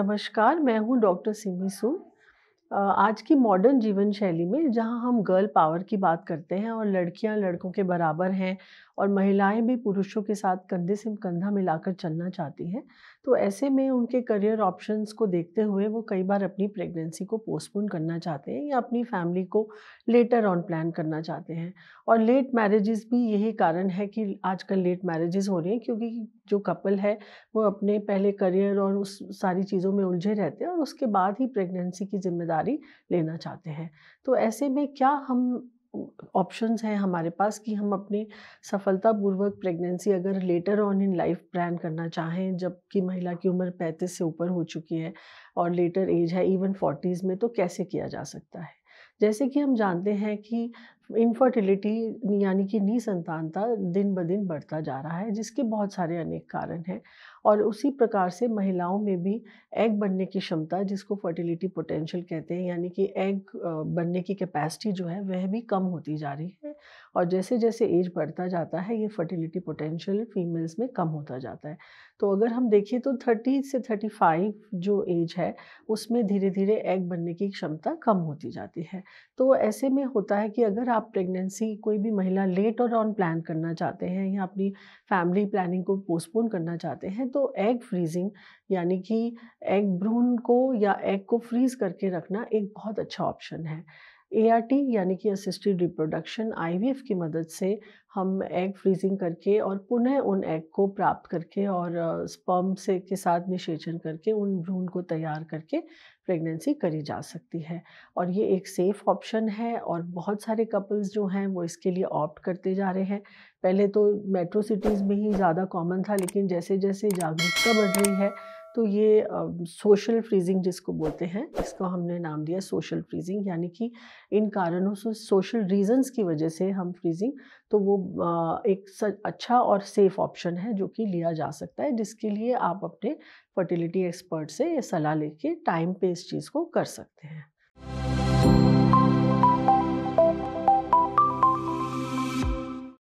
नमस्कार मैं हूं डॉक्टर सिमी सूद आज की मॉडर्न जीवन शैली में जहाँ हम गर्ल पावर की बात करते हैं और लड़कियाँ लड़कों के बराबर हैं और महिलाएं भी पुरुषों के साथ कंधे से कंधा मिलाकर चलना चाहती हैं तो ऐसे में उनके करियर ऑप्शंस को देखते हुए वो कई बार अपनी प्रेगनेंसी को पोस्टपोन करना चाहते हैं या अपनी फैमिली को लेटर ऑन प्लान करना चाहते हैं और लेट मैरिजेस भी यही कारण है कि आजकल लेट मैरिजेस हो रही हैं क्योंकि जो कपल है वो अपने पहले करियर और उस सारी चीज़ों में उलझे रहते हैं और उसके बाद ही प्रेगनेंसी की जिम्मेदारी जानकारी लेना चाहते हैं तो ऐसे में क्या हम ऑप्शंस हैं हमारे पास कि हम अपनी सफलतापूर्वक प्रेगनेंसी अगर later on in life plan करना चाहें जबकि महिला की उम्र 35 से ऊपर हो चुकी है और लेटर एज है इवन 40s में तो कैसे किया जा सकता है जैसे कि हम जानते हैं कि इनफर्टिलिटी यानी कि नी संतानता दिन ब दिन बढ़ता जा रहा है जिसके बहुत सारे अनेक कारण हैं और उसी प्रकार से महिलाओं में भी एग बनने की क्षमता जिसको फर्टिलिटी पोटेंशियल कहते हैं यानी कि एग बनने की कैपेसिटी जो है वह भी कम होती जा रही है और जैसे जैसे एज बढ़ता जाता है ये फर्टिलिटी पोटेंशियल फीमेल्स में कम होता जाता है तो अगर हम देखें तो 30 से 35 जो एज है उसमें धीरे धीरे एग बनने की क्षमता कम होती जाती है तो ऐसे में होता है कि अगर आप प्रेगनेंसी कोई भी महिला लेट और ऑन प्लान करना चाहते हैं या अपनी फैमिली प्लानिंग को पोस्टपोन करना चाहते हैं तो एग फ्रीजिंग यानी कि एग भ्रूण को या एग को फ्रीज़ करके रखना एक बहुत अच्छा ऑप्शन है एआरटी यानी कि असिस्टेड रिप्रोडक्शन आईवीएफ की मदद से हम एग फ्रीजिंग करके और पुनः उन एग को प्राप्त करके और स्पर्म से के साथ निषेचन करके उन भ्रूण को तैयार करके प्रेगनेंसी करी जा सकती है और ये एक सेफ़ ऑप्शन है और बहुत सारे कपल्स जो हैं वो इसके लिए ऑप्ट करते जा रहे हैं पहले तो मेट्रो सिटीज़ में ही ज़्यादा कॉमन था लेकिन जैसे जैसे जागरूकता बढ़ रही है तो ये सोशल फ्रीजिंग जिसको बोलते हैं इसको हमने नाम दिया सोशल फ्रीजिंग यानी कि इन कारणों से सोशल रीजंस की वजह से हम फ्रीजिंग तो वो uh, एक अच्छा और सेफ ऑप्शन है जो कि लिया जा सकता है जिसके लिए आप अपने फर्टिलिटी एक्सपर्ट से ये सलाह लेके टाइम पे इस चीज़ को कर सकते हैं